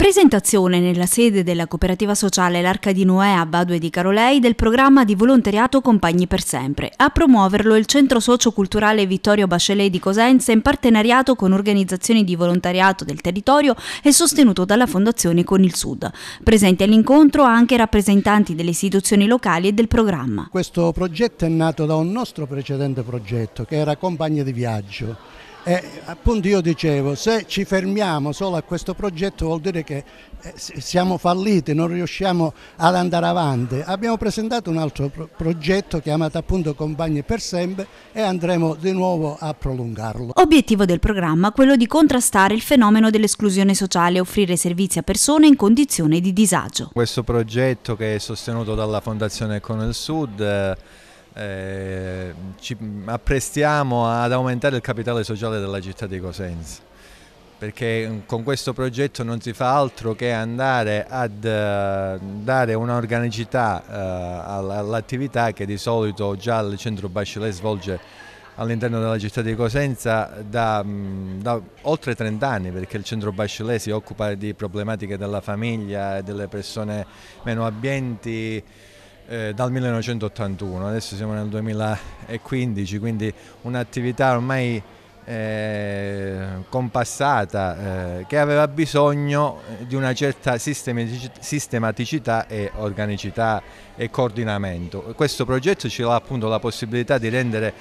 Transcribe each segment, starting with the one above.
Presentazione nella sede della cooperativa sociale L'Arca di Noè a Badue di Carolei del programma di volontariato Compagni per Sempre. A promuoverlo il Centro Socioculturale Vittorio Bachelet di Cosenza in partenariato con organizzazioni di volontariato del territorio e sostenuto dalla Fondazione Con il Sud. Presenti all'incontro anche rappresentanti delle istituzioni locali e del programma. Questo progetto è nato da un nostro precedente progetto che era Compagni di Viaggio e eh, appunto io dicevo, se ci fermiamo solo a questo progetto vuol dire che eh, siamo falliti, non riusciamo ad andare avanti. Abbiamo presentato un altro pro progetto chiamato appunto Compagni per sempre e andremo di nuovo a prolungarlo. Obiettivo del programma quello di contrastare il fenomeno dell'esclusione sociale e offrire servizi a persone in condizioni di disagio. Questo progetto che è sostenuto dalla Fondazione Con il Sud eh, eh, ci apprestiamo ad aumentare il capitale sociale della città di Cosenza perché con questo progetto non si fa altro che andare ad eh, dare un'organicità eh, all'attività che di solito già il centro Bacile svolge all'interno della città di Cosenza da, mm, da, oltre 30 anni perché il centro Bacile si occupa di problematiche della famiglia, delle persone meno abbienti, eh, dal 1981, adesso siamo nel 2015, quindi un'attività ormai eh, compassata eh, che aveva bisogno eh, di una certa sistematicità e organicità e coordinamento. Questo progetto ci dà appunto la possibilità di rendere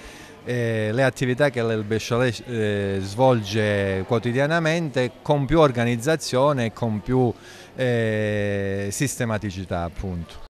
eh, le attività che l'Elbescialet eh, svolge quotidianamente con più organizzazione e con più eh, sistematicità appunto.